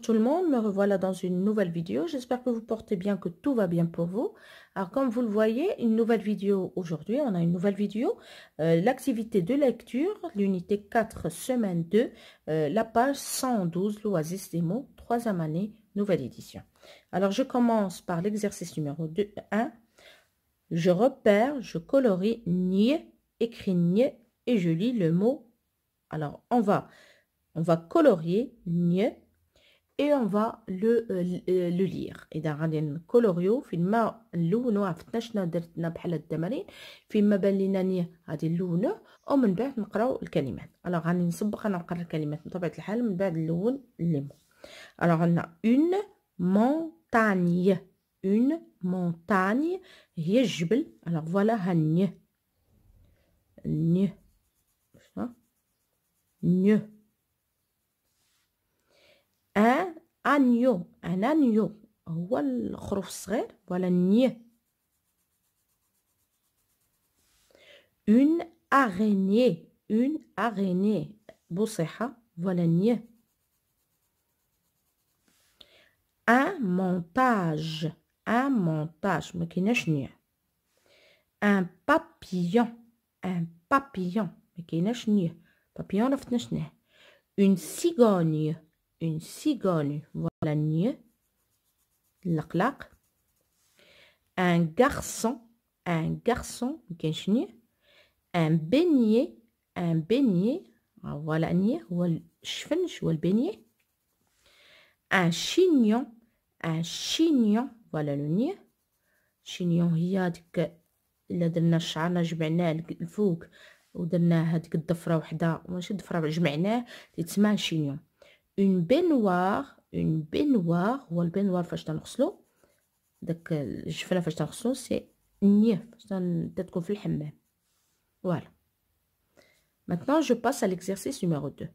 tout le monde, me revoilà dans une nouvelle vidéo. J'espère que vous portez bien, que tout va bien pour vous. Alors comme vous le voyez, une nouvelle vidéo aujourd'hui, on a une nouvelle vidéo. Euh, l'activité de lecture, l'unité 4, semaine 2, euh, la page 112, l'Oasis des mots, troisième année, nouvelle édition. Alors je commence par l'exercice numéro 2, 1. Je repère, je colorie, nier, écrit nier et je lis le mot. Alors on va, on va colorier, nier et on va le, euh, le lire اذا غادي نكولوريو فين ما نلونوه فتنشنا درتنا بحال هاد التمارين فين ما بان لينا نيه غادي نلونوه ومن بعد نقراو الكلمات انا غادي نسبق انا نقرا الكلمات بطبيعه الحال من بعد نلون الليمون الوغ عندنا اون مونتاني اون مونتاني هي الجبل الوغ فوالا هانيه نيه نيه un agneau ou à l'eau serait voilà nie une araignée une araignée bousser à voilà nie un montage un montage mec et n'a un papillon un papillon mais qui n'a je n'ai pas bien une cigogne une cigogne. Voilà, nye. L'aklak. Un garçon. Un garçon. gagne Un beignet. Un beignet. Voilà, nye. Chfench. Voilà, beignet. Un chignon. Un chignon. Voilà, le nye. Chignon, il y a que الا درنا شعرنا جمعناه الفوق ودرنا هذيك الضفره وحده ماشي الضفره جمعناه تيتسمى شينيون une baignoire une baignoire euh, fais la fais la fais la fâche c'est c'est c'est فاش تكون في même. voilà maintenant je passe à l'exercice numéro 2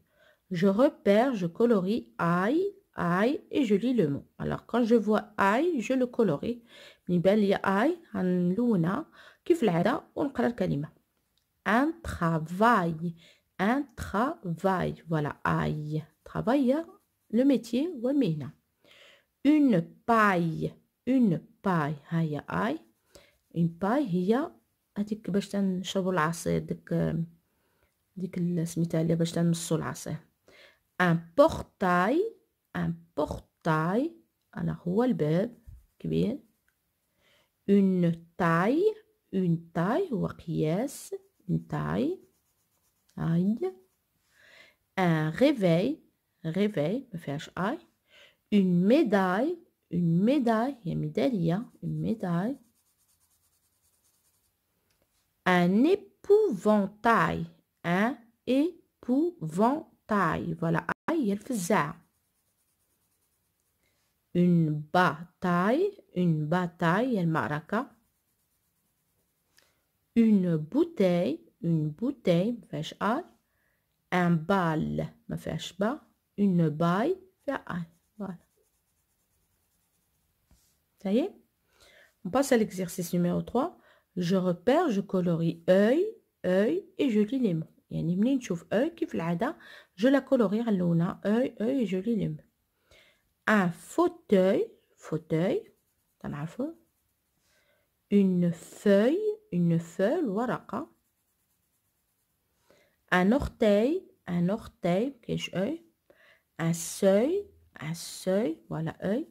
je repère je colorie aïe aïe et je lis le mot alors quand je vois aïe je le colorie aïe le un travail un travail voilà aïe travailler hein, le métier ou mina. Une paille, une paille, haïa aï, une paille, hiya, a ah, dit que bachetan chavolasse, dit que euh, la smitale bachetan solasse. Un portail, un portail, à la roue albeb, qui vient. Une taille, une taille, ou pièce une taille, aïe. Un réveil, réveil, me faire une médaille, une médaille, il y médaille, une médaille, un épouvantail, un épouvantail, voilà, elle fait ça une bataille, une bataille, elle maraca. une bouteille, une bouteille, me VHI, un bal, me fais-je pas une baille vers Voilà. Ça y est On passe à l'exercice numéro 3. Je repère, je colorie œil, œil et je lis les mots. une منين نشوف œil flada je la coloris à Luna œil œil et je lis les mots. Un fauteuil, fauteuil, un une feuille, une feuille, ورقة. Un orteil, un orteil, qu'est-ce œil un seuil, un seuil, voilà œil,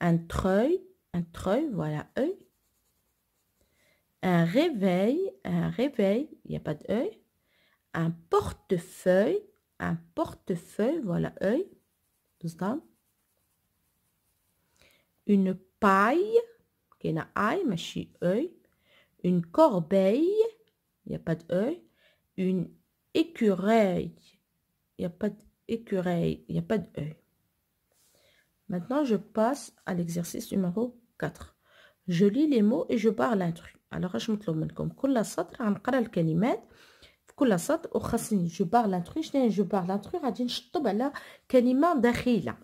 un treuil, un treuil, voilà œil, un réveil, un réveil, il n'y a pas d'œil, un portefeuille, un portefeuille, voilà œil, une paille, qui la mais suis œil, une corbeille, il n'y a pas d'œil, une écureuil, il n'y a pas d'écureuil, il n'y a pas d'œil. Maintenant, je passe à l'exercice numéro 4. Je lis les mots et je parle l'intrus. Alors, je vais vous montrer comme je سطر oh, je parle un truc. Je Je parle là غادي نشطب على كلمه داخله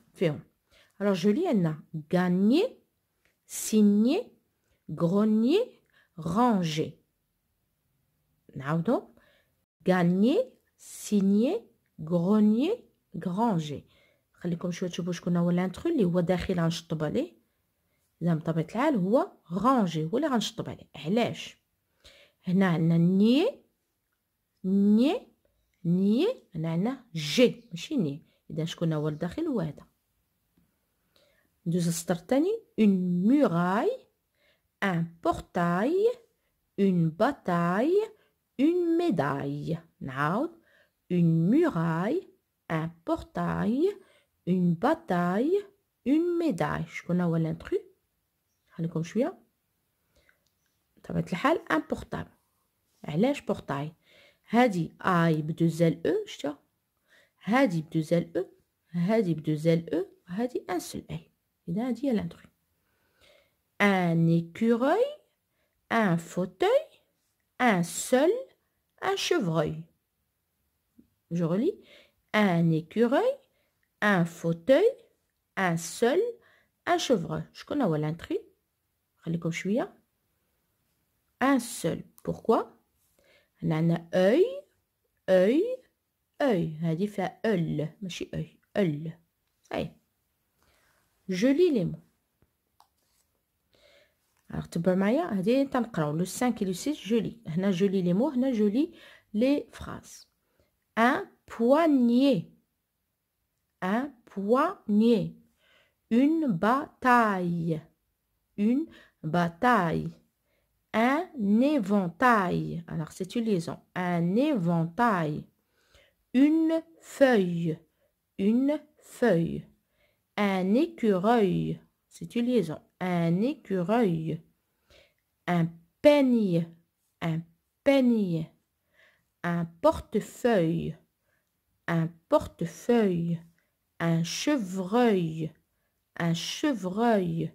Alors, je lis. un gagné signé grenier rangé نعاودو غرونيي غرانجي خليكم شويه تشوفوا شكون هو لانترو اللي هو داخل غنشطب عليه لا بطبيعه الحال هو غرانجي هو اللي غنشطب عليه علاش هنا عندنا ني ني ني هنا عندنا جي ماشي ني اذا شكون هو الداخل هو هذا ندوز السطر الثاني اون موراي ان بورتاي اون باتاي اون ميداي نعاود une muraille, un portail, une bataille, une médaille. Je connais l'intrus. Allez, comme je Ça va le un portail. Allez, je portail. Hadi, de b'deuxel e, je tiens. a e. de e. un seul Il a dit l'intrus. Un écureuil, un fauteuil, un seul, un chevreuil je relis, un écureuil, un fauteuil, un seul, un chevreuil. Je connais l'intrigue. comme je suis hein. Un seul. Pourquoi On a œil, œil, œil. On a dit faire œil, mais œil, œil. Ça y Je lis les mots. Alors, le 5 et le 6, je lis. Je lis les mots, je lis les phrases. Un poignet. Un poignet. Une bataille. Une bataille. Un éventail. Alors, c'est une liaison. Un éventail. Une feuille. Une feuille. Un écureuil. C'est une liaison. Un écureuil. Un peigne. Un peigne un portefeuille, un portefeuille, un chevreuil, un chevreuil,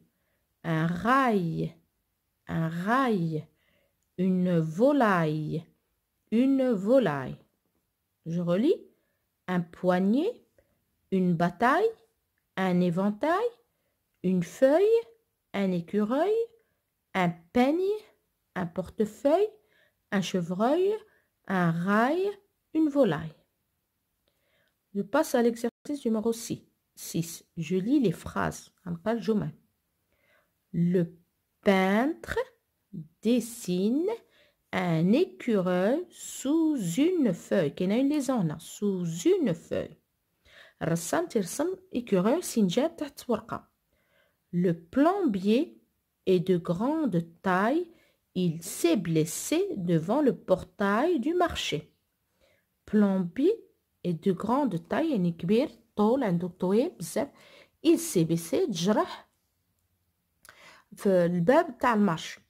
un rail, un rail, une volaille, une volaille. Je relis. Un poignet, une bataille, un éventail, une feuille, un écureuil, un peigne, un portefeuille, un chevreuil, un rail, une volaille. Je passe à l'exercice numéro 6. 6. Je lis les phrases en page Le peintre dessine un écureuil sous une feuille. a une ليزون sous une feuille. dessine son écureuil Le plombier est de grande taille il s'est blessé devant le portail du marché. Plombi est de grande taille et Il s'est blessé le bab du marché.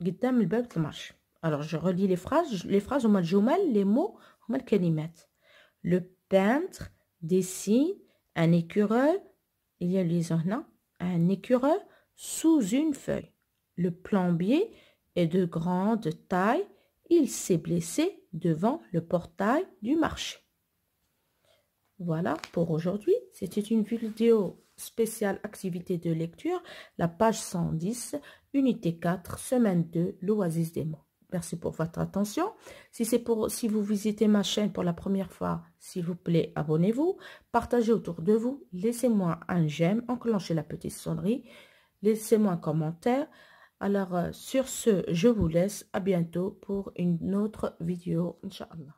devant le bab du marché. Alors je relis les phrases, les phrases les mots, les mots les الكلمات. Le peintre dessine un écureuil, il y a les un écureuil sous une feuille. Le plombier est de grande taille. Il s'est blessé devant le portail du marché. Voilà pour aujourd'hui. C'était une vidéo spéciale activité de lecture, la page 110, unité 4, semaine 2, l'oasis des mots. Merci pour votre attention. Si si vous visitez ma chaîne pour la première fois, s'il vous plaît, abonnez-vous, partagez autour de vous, laissez-moi un j'aime, enclenchez la petite sonnerie, laissez-moi un commentaire. Alors, euh, sur ce, je vous laisse. À bientôt pour une autre vidéo, Inch'Allah.